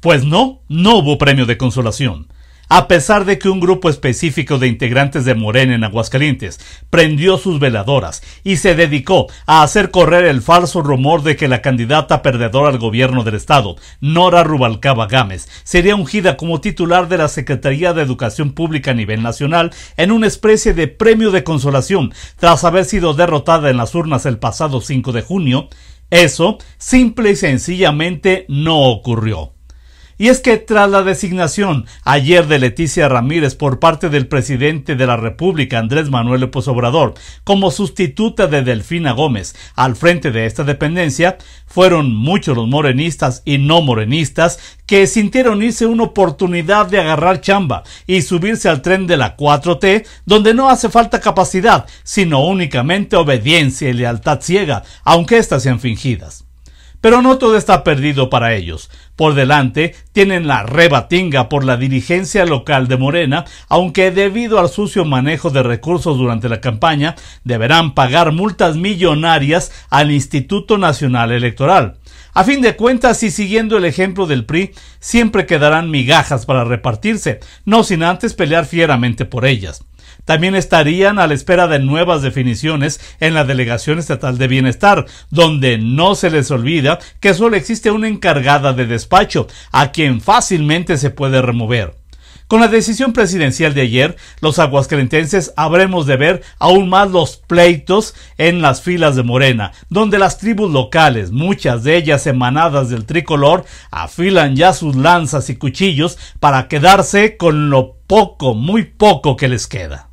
Pues no, no hubo premio de consolación. A pesar de que un grupo específico de integrantes de Morena en Aguascalientes prendió sus veladoras y se dedicó a hacer correr el falso rumor de que la candidata perdedora al gobierno del estado, Nora Rubalcaba Gámez, sería ungida como titular de la Secretaría de Educación Pública a nivel nacional en una especie de premio de consolación tras haber sido derrotada en las urnas el pasado 5 de junio, eso simple y sencillamente no ocurrió. Y es que tras la designación ayer de Leticia Ramírez por parte del presidente de la República, Andrés Manuel López Obrador, como sustituta de Delfina Gómez al frente de esta dependencia, fueron muchos los morenistas y no morenistas que sintieron irse una oportunidad de agarrar chamba y subirse al tren de la 4T, donde no hace falta capacidad, sino únicamente obediencia y lealtad ciega, aunque éstas sean fingidas. Pero no todo está perdido para ellos. Por delante tienen la rebatinga por la dirigencia local de Morena, aunque debido al sucio manejo de recursos durante la campaña, deberán pagar multas millonarias al Instituto Nacional Electoral. A fin de cuentas, y siguiendo el ejemplo del PRI, siempre quedarán migajas para repartirse, no sin antes pelear fieramente por ellas. También estarían a la espera de nuevas definiciones en la Delegación Estatal de Bienestar, donde no se les olvida que solo existe una encargada de despacho, a quien fácilmente se puede remover. Con la decisión presidencial de ayer, los aguascalentenses habremos de ver aún más los pleitos en las filas de Morena, donde las tribus locales, muchas de ellas emanadas del tricolor, afilan ya sus lanzas y cuchillos para quedarse con lo poco, muy poco que les queda.